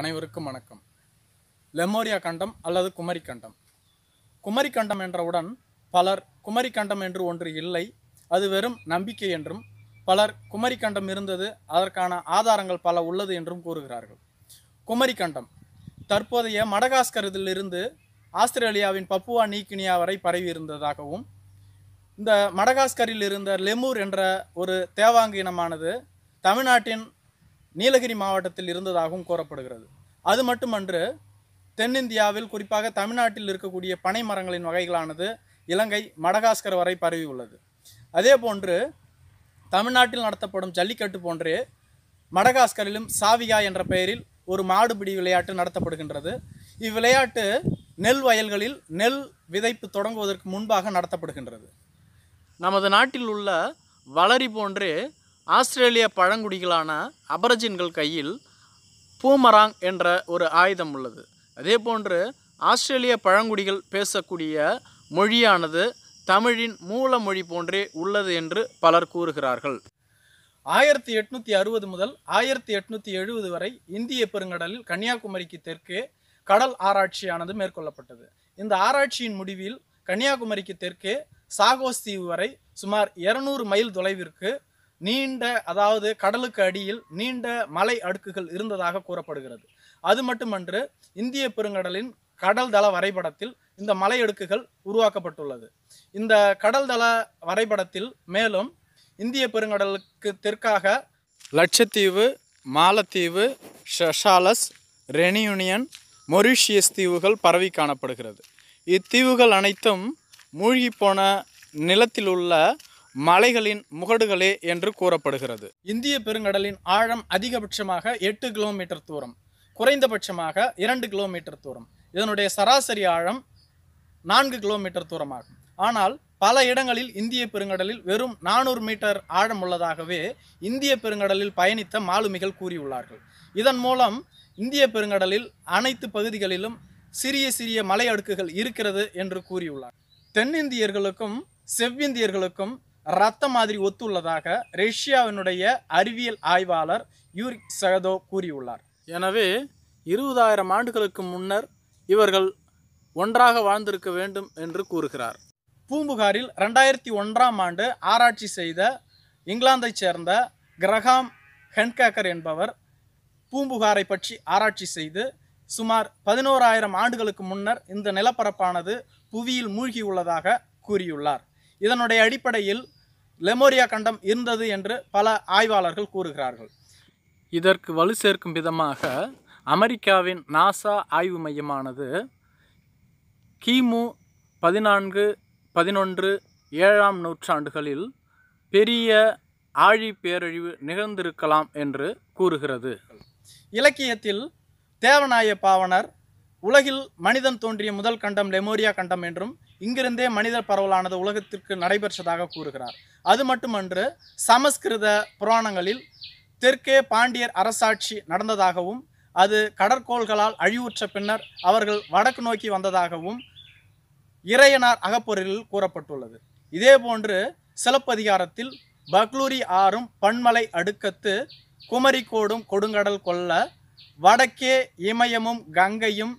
அனைவருக்கும் வணக்கம் லெமோரியா கண்டம் அல்லது குமரி கண்டம் குமரி கண்டம் என்றவுடன் பலர் குமரி கண்டம் என்று ஒன்று இல்லை அது வெறும் நம்பிக்கை என்றும் பலர் குமரி கண்டம் இருந்தது அதற்கான ஆதாரங்கள் பல உள்ளது என்றும் கூறுகிறார்கள் குமரி கண்டம் தற்போதைய இதிலிருந்து ஆஸ்திரேலியாவின் பப்புவா நீக்கினியா வரை பரவி இருந்ததாகவும் இந்த மடகாஸ்கரில் இருந்த லெமூர் என்ற ஒரு தேவாங்கு இனமானது தமிழ்நாட்டின் நீலகிரி மாவட்டத்தில் இருந்ததாகவும் கூறப்படுகிறது அது மட்டுமன்று தென்னிந்தியாவில் குறிப்பாக தமிழ்நாட்டில் இருக்கக்கூடிய பனை மரங்களின் வகைகளானது இலங்கை மடகாஸ்கர் வரை பரவி உள்ளது அதே போன்று தமிழ்நாட்டில் நடத்தப்படும் ஜல்லிக்கட்டு போன்றே மடகாஸ்கரிலும் சாவியா என்ற பெயரில் ஒரு மாடுபிடி விளையாட்டு நடத்தப்படுகின்றது இவ்விளையாட்டு நெல் வயல்களில் நெல் விதைப்பு தொடங்குவதற்கு முன்பாக நடத்தப்படுகின்றது நமது நாட்டில் உள்ள வளரி போன்றே ஆஸ்திரேலிய பழங்குடிகளான அபரஜின்கள் கையில் பூமராங் என்ற ஒரு ஆயுதம் உள்ளது அதே போன்று ஆஸ்திரேலிய பழங்குடிகள் பேசக்கூடிய மொழியானது தமிழின் மூல மொழி போன்றே உள்ளது என்று பலர் கூறுகிறார்கள் ஆயிரத்தி எட்நூற்றி அறுபது முதல் ஆயிரத்தி எட்நூற்றி எழுபது வரை இந்திய பெருங்கடலில் கன்னியாகுமரிக்கு தெற்கே கடல் ஆராய்ச்சியானது மேற்கொள்ளப்பட்டது இந்த ஆராய்ச்சியின் முடிவில் கன்னியாகுமரிக்கு தெற்கே சாகோஸ் தீவு வரை சுமார் இருநூறு மைல் தொலைவிற்கு நீண்ட அதாவது கடலுக்கு அடியில் நீண்ட மலை அடுக்குகள் இருந்ததாக கூறப்படுகிறது அது மட்டுமன்று இந்திய பெருங்கடலின் கடல் தள வரைபடத்தில் இந்த மலை அடுக்குகள் உருவாக்கப்பட்டுள்ளது இந்த கடல் தள வரைபடத்தில் மேலும் இந்திய பெருங்கடலுக்கு தெற்காக லட்சத்தீவு மாலத்தீவு ஷஷாலஸ் ரெனியூனியன் மொரிஷியஸ் தீவுகள் பரவி காணப்படுகிறது இத்தீவுகள் அனைத்தும் மூழ்கி போன நிலத்தில் உள்ள மலைகளின் முகடுகளே என்று கூறப்படுகிறது இந்திய பெருங்கடலின் ஆழம் அதிகபட்சமாக எட்டு கிலோமீட்டர் தூரம் குறைந்தபட்சமாக இரண்டு கிலோமீட்டர் தூரம் இதனுடைய சராசரி ஆழம் நான்கு கிலோமீட்டர் தூரமாகும் ஆனால் பல இடங்களில் இந்திய பெருங்கடலில் வெறும் நானூறு மீட்டர் ஆழம் உள்ளதாகவே இந்திய பெருங்கடலில் பயணித்த மாலுமிகள் கூறியுள்ளார்கள் இதன் மூலம் இந்திய பெருங்கடலில் அனைத்து பகுதிகளிலும் சிறிய சிறிய மலை அடுக்குகள் இருக்கிறது என்று கூறியுள்ளார் தென்னிந்தியர்களுக்கும் செவ்விந்தியர்களுக்கும் ரத்த மாதிரி ஒத்துள்ளதாக ரஷ்யாவினுடைய அறிவியல் ஆய்வாளர் யூரிக் சகதோ கூறியுள்ளார் எனவே இருபதாயிரம் ஆண்டுகளுக்கு முன்னர் இவர்கள் ஒன்றாக வாழ்ந்திருக்க வேண்டும் என்று கூறுகிறார் பூம்புகாரில் ரெண்டாயிரத்தி ஒன்றாம் ஆண்டு ஆராய்ச்சி செய்த இங்கிலாந்தைச் சேர்ந்த கிரகாம் ஹென்கேக்கர் என்பவர் பூம்புகாரை பற்றி ஆராய்ச்சி செய்து சுமார் பதினோராயிரம் ஆண்டுகளுக்கு முன்னர் இந்த நிலப்பரப்பானது புவியில் மூழ்கியுள்ளதாக கூறியுள்ளார் இதனுடைய அடிப்படையில் லெமோரியா கண்டம் இருந்தது என்று பல ஆய்வாளர்கள் கூறுகிறார்கள் இதற்கு வலு சேர்க்கும் விதமாக அமெரிக்காவின் நாசா ஆய்வு மையமானது கிமு பதினான்கு பதினொன்று ஏழாம் நூற்றாண்டுகளில் பெரிய ஆழி பேரழிவு நிகழ்ந்திருக்கலாம் என்று கூறுகிறது இலக்கியத்தில் தேவநாய பாவனர் உலகில் மனிதன் தோன்றிய முதல் கண்டம் லெமோரியா கண்டம் என்றும் இங்கிருந்தே மனித பரவலானது உலகத்திற்கு நடைபெற்றதாக கூறுகிறார் அது மட்டுமன்று சமஸ்கிருத புராணங்களில் தெற்கே பாண்டியர் அரசாட்சி நடந்ததாகவும் அது கடற்கோள்களால் அழிவுற்ற பின்னர் அவர்கள் வடக்கு நோக்கி வந்ததாகவும் இறையனார் அகப்பொருளில் கூறப்பட்டுள்ளது இதேபோன்று சிலப்பதிகாரத்தில் பக்லூரி ஆறும் பன்மலை அடுக்கத்து குமரிக்கோடும் கொடுங்கடல் கொள்ள வடக்கே இமயமும் கங்கையும்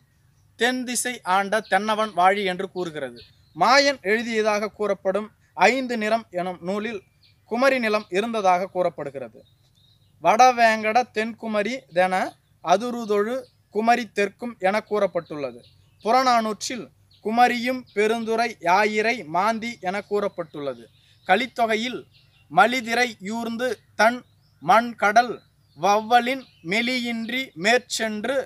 தென் திசை ஆண்ட தென்னவன் வாழி என்று கூறுகிறது மாயன் எழுதியதாக கூறப்படும் ஐந்து நிறம் எனும் நூலில் குமரி நிலம் இருந்ததாக கூறப்படுகிறது வடவேங்கட தென்குமரி தென அதுருதொழு குமரி தெற்கும் என கூறப்பட்டுள்ளது புறநானூற்றில் குமரியும் பெருந்துரை யாயிரை மாந்தி என கூறப்பட்டுள்ளது கலித்தொகையில் மலிதிரை யூர்ந்து தன் மண் கடல் வவ்வலின் மெலியின்றி மேற்சென்று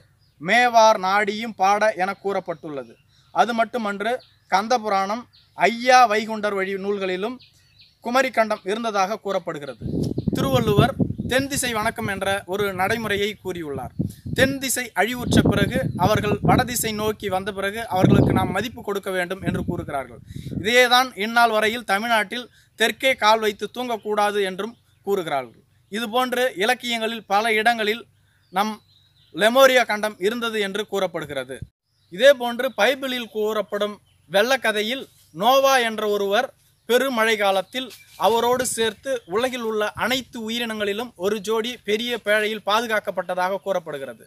மேவார் நாடியும் பாட என கூறப்பட்டுள்ளது அது மட்டுமன்று கந்த புராணம் ஐயா வைகுண்டர் வழி நூல்களிலும் குமரிக்கண்டம் இருந்ததாக கூறப்படுகிறது திருவள்ளுவர் தென் திசை வணக்கம் என்ற ஒரு நடைமுறையை கூறியுள்ளார் தென் திசை அழிவுற்ற பிறகு அவர்கள் வடதிசை நோக்கி வந்த பிறகு அவர்களுக்கு நாம் மதிப்பு கொடுக்க வேண்டும் என்று கூறுகிறார்கள் இதேதான் இந்நாள் வரையில் தமிழ்நாட்டில் தெற்கே கால் வைத்து தூங்கக்கூடாது என்றும் கூறுகிறார்கள் இதுபோன்று இலக்கியங்களில் பல இடங்களில் நம் லெமோரியா கண்டம் இருந்தது என்று கூறப்படுகிறது இதேபோன்று பைபிளில் கூறப்படும் வெள்ளக்கதையில் நோவா என்ற ஒருவர் பெருமழை காலத்தில் அவரோடு சேர்த்து உலகில் உள்ள அனைத்து உயிரினங்களிலும் ஒரு ஜோடி பெரிய பேழையில் பாதுகாக்கப்பட்டதாக கூறப்படுகிறது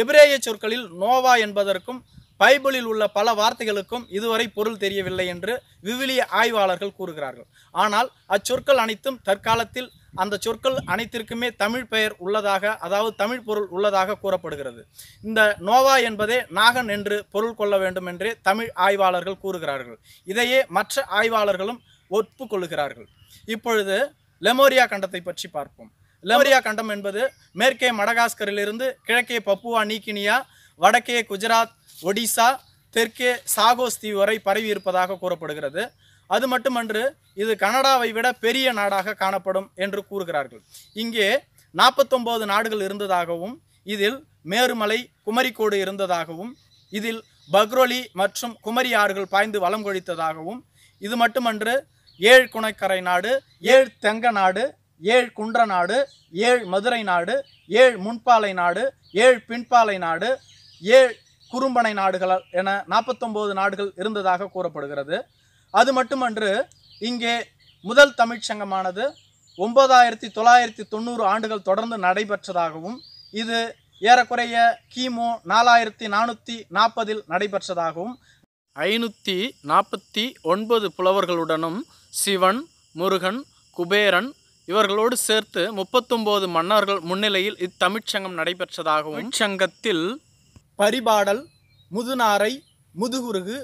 எபிரேய சொற்களில் நோவா என்பதற்கும் பைபிளில் உள்ள பல வார்த்தைகளுக்கும் இதுவரை பொருள் தெரியவில்லை என்று விவிலிய ஆய்வாளர்கள் கூறுகிறார்கள் ஆனால் அச்சொற்கள் அனைத்தும் தற்காலத்தில் அந்த சொற்கள் அனைத்திற்குமே தமிழ் பெயர் உள்ளதாக அதாவது தமிழ் பொருள் உள்ளதாக கூறப்படுகிறது இந்த நோவா என்பதே நாகன் என்று பொருள் கொள்ள வேண்டும் என்றே தமிழ் ஆய்வாளர்கள் கூறுகிறார்கள் இதையே மற்ற ஆய்வாளர்களும் ஒப்புக்கொள்கிறார்கள் இப்பொழுது லெமோரியா கண்டத்தை பற்றி பார்ப்போம் லெமோரியா கண்டம் என்பது மேற்கே மடகாஸ்கரிலிருந்து கிழக்கே பப்புவா நீக்கினியா வடக்கே குஜராத் ஒடிசா தெற்கே சாகோஸ் தீவு வரை பரவி இருப்பதாக கூறப்படுகிறது அது மட்டுமன்று இது கனடாவை விட பெரிய நாடாக காணப்படும் என்று கூறுகிறார்கள் இங்கே நாற்பத்தொம்போது நாடுகள் இருந்ததாகவும் இதில் மேருமலை குமரிக்கோடு இருந்ததாகவும் இதில் பக்ரோலி மற்றும் குமரி ஆறுகள் பாய்ந்து வளம் கொழித்ததாகவும் இது மட்டுமன்று ஏழு குணக்கரை நாடு ஏழு தெங்க நாடு ஏழு குன்ற நாடு ஏழு மதுரை நாடு ஏழு முன்பாலை நாடு ஏழு பின்பாலை நாடு ஏழு குறும்பனை நாடுகள் என நாற்பத்தொம்போது நாடுகள் இருந்ததாக கூறப்படுகிறது அது மட்டுமன்று இங்கே முதல் தமிழ்ச்சங்கமானது ஒன்பதாயிரத்தி தொள்ளாயிரத்தி தொண்ணூறு ஆண்டுகள் தொடர்ந்து நடைபெற்றதாகவும் இது ஏறக்குறைய கிமு நாலாயிரத்தி நானூற்றி நாற்பதில் நடைபெற்றதாகவும் ஐநூற்றி நாற்பத்தி ஒன்பது புலவர்களுடனும் சிவன் முருகன் குபேரன் இவர்களோடு சேர்த்து முப்பத்தொம்போது மன்னர்கள் முன்னிலையில் இத்தமிழ்ச்சங்கம் நடைபெற்றதாகவும் சங்கத்தில் பரிபாடல் முதுநாரை முதுகுருகு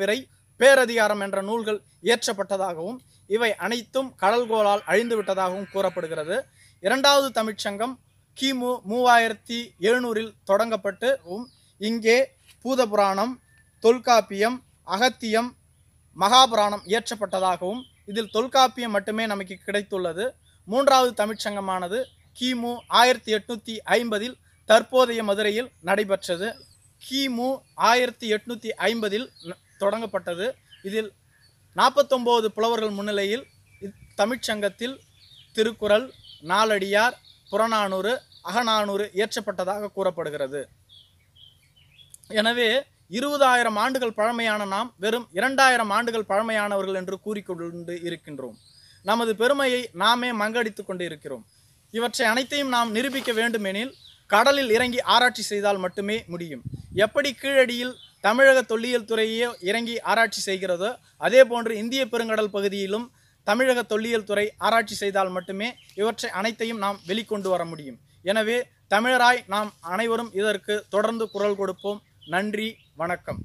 விரை பேரதிகாரம் என்ற நூல்கள் இயற்றப்பட்டதாகவும் இவை அனைத்தும் கடல்கோளால் அழிந்துவிட்டதாகவும் கூறப்படுகிறது இரண்டாவது தமிழ்ச்சங்கம் கிமு மூவாயிரத்தி எழுநூறில் தொடங்கப்பட்டு இங்கே பூதபுராணம் தொல்காப்பியம் அகத்தியம் மகாபுராணம் இயற்றப்பட்டதாகவும் இதில் தொல்காப்பியம் மட்டுமே நமக்கு கிடைத்துள்ளது மூன்றாவது தமிழ்ச்சங்கமானது கிமு ஆயிரத்தி எட்நூற்றி ஐம்பதில் தற்போதைய மதுரையில் நடைபெற்றது கிமு ஆயிரத்தி எட்நூற்றி ஐம்பதில் தொடங்கப்பட்டது இதில் நாற்பத்தொம்போது புலவர்கள் முன்னிலையில் தமிழ்ச்சங்கத்தில் திருக்குறள் நாலடியார் புறநானூறு அகநானூறு இயற்றப்பட்டதாக கூறப்படுகிறது எனவே இருபதாயிரம் ஆண்டுகள் பழமையான நாம் வெறும் இரண்டாயிரம் ஆண்டுகள் பழமையானவர்கள் என்று கூறிக்கொண்டு இருக்கின்றோம் நமது பெருமையை நாமே மங்கடித்து கொண்டு இருக்கிறோம் இவற்றை அனைத்தையும் நாம் நிரூபிக்க வேண்டுமெனில் கடலில் இறங்கி ஆராய்ச்சி செய்தால் மட்டுமே முடியும் எப்படி கீழடியில் தமிழக தொல்லியல் துறையே இறங்கி ஆராய்ச்சி செய்கிறதோ அதே போன்று இந்திய பெருங்கடல் பகுதியிலும் தமிழக தொல்லியல் துறை ஆராய்ச்சி செய்தால் மட்டுமே இவற்றை அனைத்தையும் நாம் வெளிக்கொண்டு வர முடியும் எனவே தமிழராய் நாம் அனைவரும் இதற்கு தொடர்ந்து குரல் கொடுப்போம் நன்றி வணக்கம்